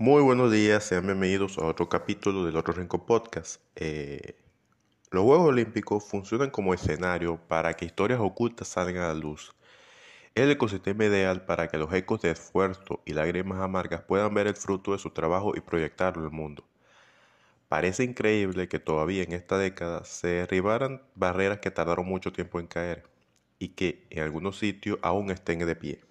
Muy buenos días, sean bienvenidos a otro capítulo del Otro Rincón Podcast. Eh, los Juegos Olímpicos funcionan como escenario para que historias ocultas salgan a la luz. Es el ecosistema ideal para que los ecos de esfuerzo y lágrimas amargas puedan ver el fruto de su trabajo y proyectarlo al mundo. Parece increíble que todavía en esta década se derribaran barreras que tardaron mucho tiempo en caer y que en algunos sitios aún estén de pie.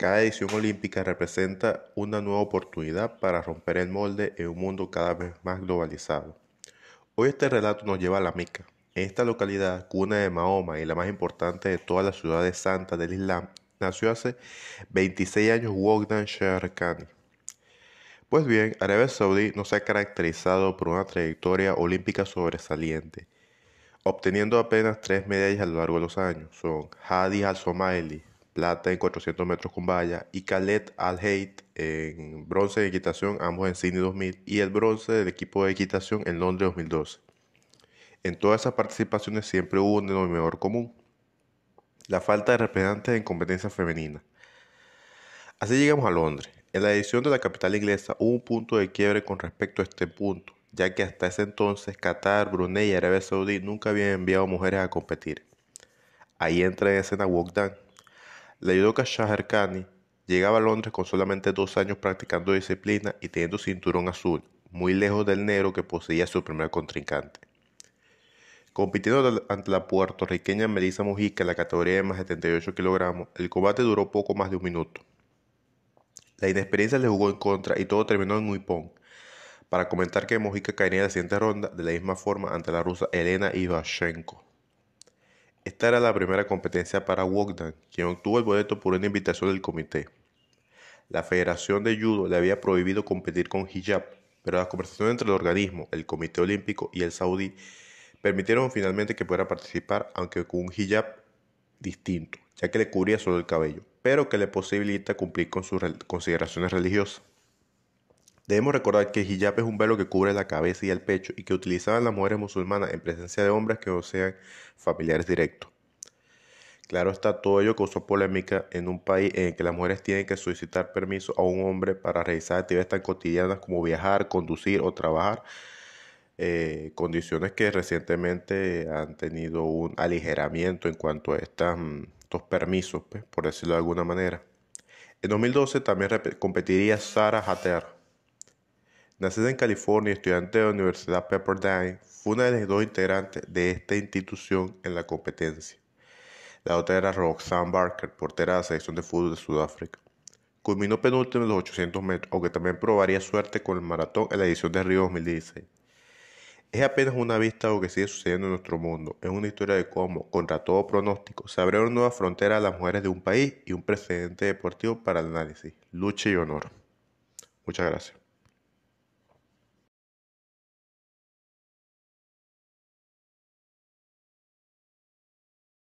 Cada edición olímpica representa una nueva oportunidad para romper el molde en un mundo cada vez más globalizado. Hoy este relato nos lleva a La Mica. En esta localidad, cuna de Mahoma y la más importante de todas las ciudades santas del Islam, nació hace 26 años Wogdan Sherkani. Pues bien, Arabia Saudí no se ha caracterizado por una trayectoria olímpica sobresaliente, obteniendo apenas tres medallas a lo largo de los años. Son Hadi al-Somaili, Lata en 400 metros con valla y Khaled Al-Heit en bronce de equitación, ambos en Sydney 2000 y el bronce del equipo de equitación en Londres 2012. En todas esas participaciones siempre hubo un denominador común, la falta de representantes en competencia femenina. Así llegamos a Londres. En la edición de la capital inglesa hubo un punto de quiebre con respecto a este punto, ya que hasta ese entonces Qatar, Brunei y Arabia Saudí nunca habían enviado mujeres a competir. Ahí entra en escena Wokdan, la judoka Khani llegaba a Londres con solamente dos años practicando disciplina y teniendo cinturón azul, muy lejos del negro que poseía su primer contrincante. Compitiendo ante la puertorriqueña Melissa Mujica en la categoría de más de 78 kilogramos, el combate duró poco más de un minuto. La inexperiencia le jugó en contra y todo terminó en huipón. Para comentar que Mujica caería en la siguiente ronda de la misma forma ante la rusa Elena Ivashenko. Esta era la primera competencia para Wogdan, quien obtuvo el boleto por una invitación del comité. La Federación de Judo le había prohibido competir con hijab, pero las conversaciones entre el organismo, el Comité Olímpico y el Saudí permitieron finalmente que pudiera participar, aunque con un hijab distinto, ya que le cubría solo el cabello, pero que le posibilita cumplir con sus consideraciones religiosas. Debemos recordar que el hijab es un velo que cubre la cabeza y el pecho y que utilizaban las mujeres musulmanas en presencia de hombres que no sean familiares directos. Claro está, todo ello causó polémica en un país en el que las mujeres tienen que solicitar permiso a un hombre para realizar actividades tan cotidianas como viajar, conducir o trabajar, eh, condiciones que recientemente han tenido un aligeramiento en cuanto a mm, estos permisos, pues, por decirlo de alguna manera. En 2012 también competiría Sara Hatter Nacida en California, estudiante de la Universidad Pepperdine, fue una de las dos integrantes de esta institución en la competencia. La otra era Roxanne Barker, portera de la selección de fútbol de Sudáfrica. Culminó penúltimo en los 800 metros, aunque también probaría suerte con el maratón en la edición de Río 2016. Es apenas una vista de lo que sigue sucediendo en nuestro mundo. Es una historia de cómo, contra todo pronóstico, se una nueva frontera a las mujeres de un país y un precedente deportivo para el análisis, lucha y honor. Muchas gracias.